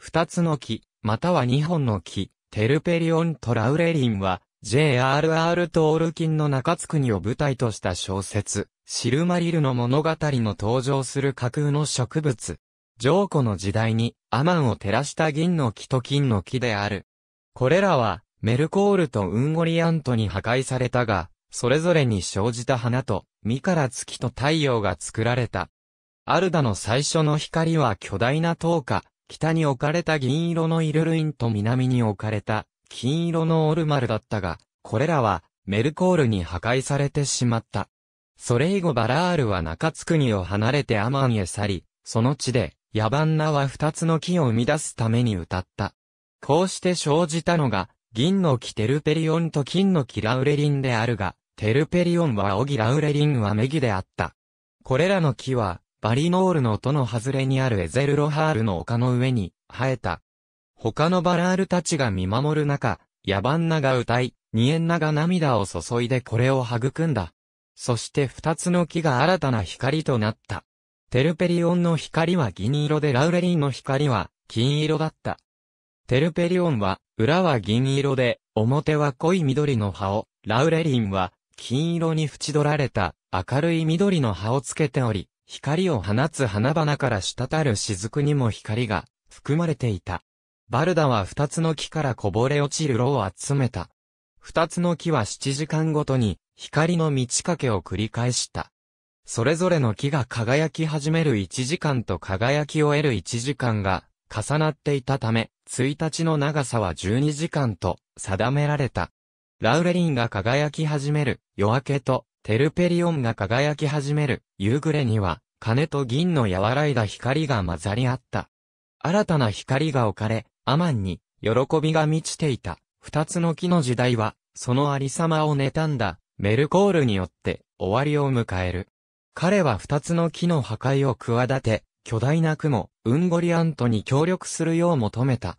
二つの木、または二本の木、テルペリオン・トラウレリンは、J.R.R. トールキンの中津国を舞台とした小説、シルマリルの物語の登場する架空の植物。上古の時代にアマンを照らした銀の木と金の木である。これらはメルコールとウンゴリアントに破壊されたが、それぞれに生じた花と、実から月と太陽が作られた。アルダの最初の光は巨大な灯火、北に置かれた銀色のイルルインと南に置かれた金色のオルマルだったが、これらはメルコールに破壊されてしまった。それ以後バラールは中津国を離れてアマンへ去り、その地で野蛮なは二つの木を生み出すために歌った。こうして生じたのが、銀の木テルペリオンと金の木ラウレリンであるが、テルペリオンはオギラウレリンはメギであった。これらの木は、バリノールの音の外れにあるエゼルロハールの丘の上に生えた。他のバラールたちが見守る中、野蛮なが歌い、ニエンナが涙を注いでこれを育んだ。そして二つの木が新たな光となった。テルペリオンの光は銀色でラウレリンの光は金色だった。テルペリオンは裏は銀色で表は濃い緑の葉を、ラウレリンは金色に縁取られた明るい緑の葉をつけており、光を放つ花々から滴る雫にも光が含まれていた。バルダは二つの木からこぼれ落ちる炉を集めた。二つの木は七時間ごとに光の満ち欠けを繰り返した。それぞれの木が輝き始める一時間と輝きを得る一時間が重なっていたため、一日の長さは十二時間と定められた。ラウレリンが輝き始める夜明けとテルペリオンが輝き始める夕暮れには、金と銀の和らいだ光が混ざり合った。新たな光が置かれ、アマンに、喜びが満ちていた。二つの木の時代は、そのありさまを妬んだ、メルコールによって、終わりを迎える。彼は二つの木の破壊を企て、巨大な雲、ウンゴリアントに協力するよう求めた。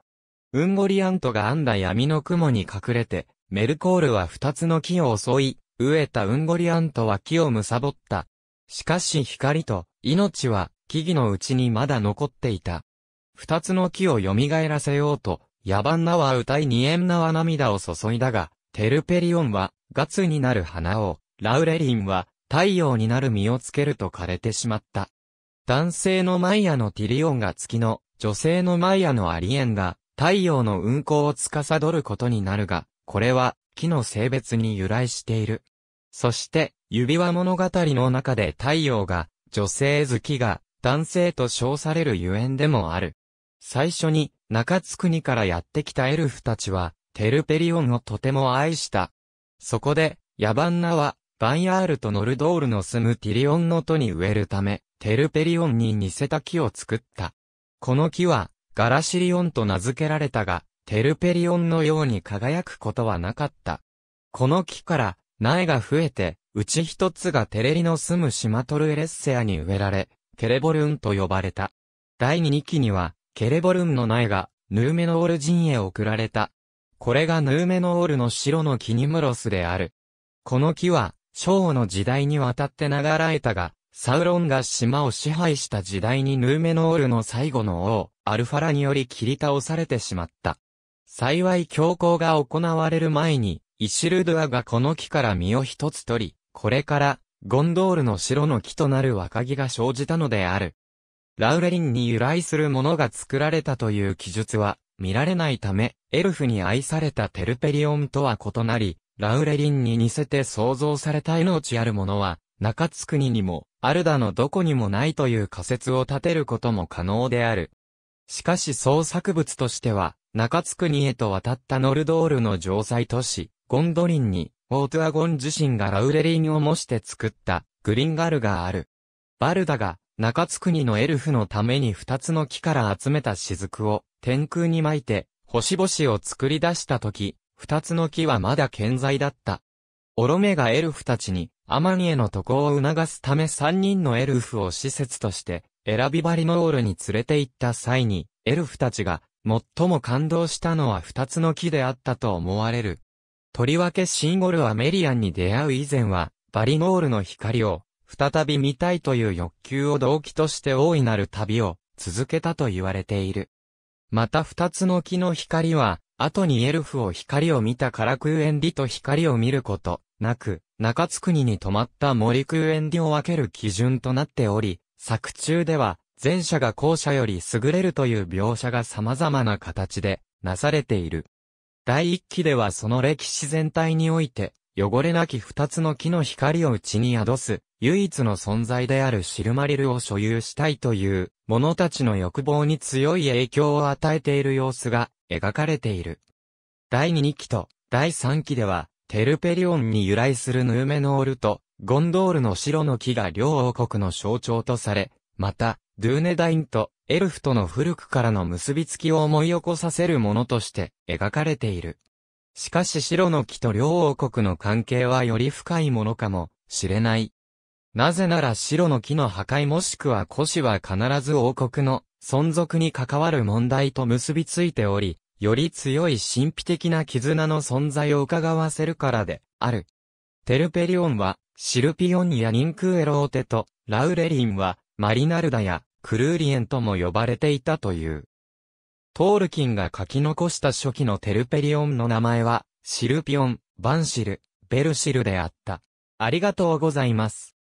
ウンゴリアントが編んだ闇の雲に隠れて、メルコールは二つの木を襲い、飢えたウンゴリアンとは木をむさぼった。しかし光と命は木々のうちにまだ残っていた。二つの木を蘇らせようと、野蛮なは歌いにえんなは涙を注いだが、テルペリオンは、ガツになる花を、ラウレリンは、太陽になる実をつけると枯れてしまった。男性のマイアのティリオンが月の、女性のマイアのアリエンが、太陽の運行を司ることになるが、これは、木の性別に由来している。そして、指輪物語の中で太陽が、女性好きが、男性と称されるゆえんでもある。最初に、中津国からやってきたエルフたちは、テルペリオンをとても愛した。そこで、野蛮なは、バンヤールとノルドールの住むティリオンの都に植えるため、テルペリオンに似せた木を作った。この木は、ガラシリオンと名付けられたが、テルペリオンのように輝くことはなかった。この木から苗が増えて、うち一つがテレリの住むシマトルエレッセアに植えられ、ケレボルンと呼ばれた。第二期には、ケレボルンの苗が、ヌーメノール陣へ送られた。これがヌーメノールの白のキニムロスである。この木は、昭の時代にわたって流られたが、サウロンが島を支配した時代にヌーメノールの最後の王、アルファラにより切り倒されてしまった。幸い教皇が行われる前に、イシルドアがこの木から実を一つ取り、これから、ゴンドールの城の木となる若木が生じたのである。ラウレリンに由来するものが作られたという記述は、見られないため、エルフに愛されたテルペリオンとは異なり、ラウレリンに似せて創造された命あるものは、中津国にも、アルダのどこにもないという仮説を立てることも可能である。しかし創作物としては、中津国へと渡ったノルドールの城塞都市、ゴンドリンに、オートアゴン自身がラウレリンを模して作った、グリンガルがある。バルダが、中津国のエルフのために二つの木から集めた雫を、天空に巻いて、星々を作り出した時、二つの木はまだ健在だった。オロメがエルフたちに、アマニへの渡航を促すため三人のエルフを施設として、選びバリノールに連れて行った際に、エルフたちが最も感動したのは二つの木であったと思われる。とりわけシンゴルはメリアンに出会う以前は、バリノールの光を再び見たいという欲求を動機として大いなる旅を続けたと言われている。また二つの木の光は、後にエルフを光を見たからンディと光を見ることなく、中津国に泊まった森空ディを分ける基準となっており、作中では、前者が後者より優れるという描写が様々な形でなされている。第一期ではその歴史全体において、汚れなき二つの木の光を内に宿す、唯一の存在であるシルマリルを所有したいという、者たちの欲望に強い影響を与えている様子が描かれている。第2期と第3期では、テルペリオンに由来するヌーメノールとゴンドールの白の木が両王国の象徴とされ、また、ドゥーネダインとエルフとの古くからの結びつきを思い起こさせるものとして描かれている。しかし白の木と両王国の関係はより深いものかもしれない。なぜなら白の木の破壊もしくは古紙は必ず王国の存続に関わる問題と結びついており、より強い神秘的な絆の存在を伺わせるからである。テルペリオンはシルピオンやニンクエローテとラウレリンはマリナルダやクルーリエンとも呼ばれていたという。トールキンが書き残した初期のテルペリオンの名前はシルピオン、バンシル、ベルシルであった。ありがとうございます。